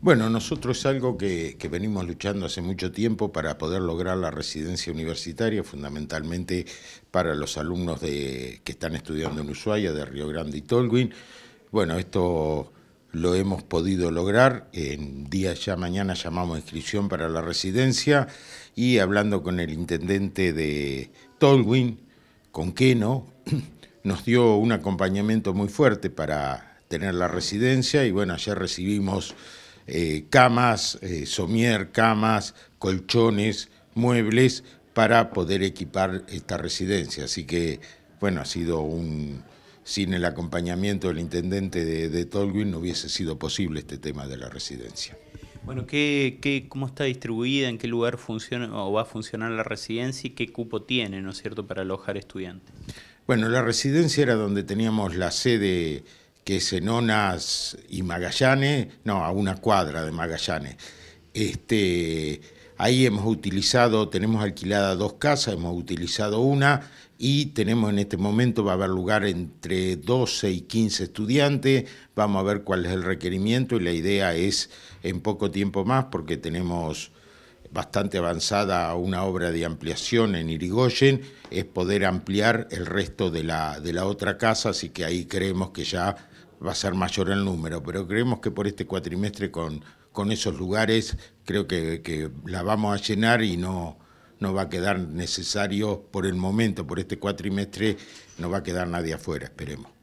Bueno, nosotros es algo que, venimos luchando hace mucho tiempo para poder lograr la residencia universitaria, fundamentalmente para los alumnos de, que están estudiando en Ushuaia, de Río Grande y Tolwin. Bueno, esto lo hemos podido lograr. En día ya mañana llamamos inscripción para la residencia y hablando con el intendente de Tolwin, con Keno, nos dio un acompañamiento muy fuerte para tener la residencia y bueno, ayer recibimos eh, camas, eh, somier, camas, colchones, muebles para poder equipar esta residencia. Así que, bueno, ha sido un... Sin el acompañamiento del intendente de, de no hubiese sido posible este tema de la residencia. Bueno, ¿qué, qué, cómo está distribuida, en qué lugar funciona o va a funcionar la residencia y qué cupo tiene, ¿no es cierto?, para alojar estudiantes. Bueno, la residencia era donde teníamos la sede que Senonas y Magallanes, no, a una cuadra de Magallanes. Este, ahí hemos utilizado, tenemos alquilada dos casas, hemos utilizado una y tenemos en este momento, va a haber lugar entre 12 y 15 estudiantes, vamos a ver cuál es el requerimiento y la idea es en poco tiempo más porque tenemos bastante avanzada una obra de ampliación en Irigoyen, es poder ampliar el resto de la, de la otra casa, así que ahí creemos que ya va a ser mayor el número, pero creemos que por este cuatrimestre con, con esos lugares creo que, la vamos a llenar y no, no va a quedar necesario por el momento, por este cuatrimestre, no va a quedar nadie afuera, esperemos.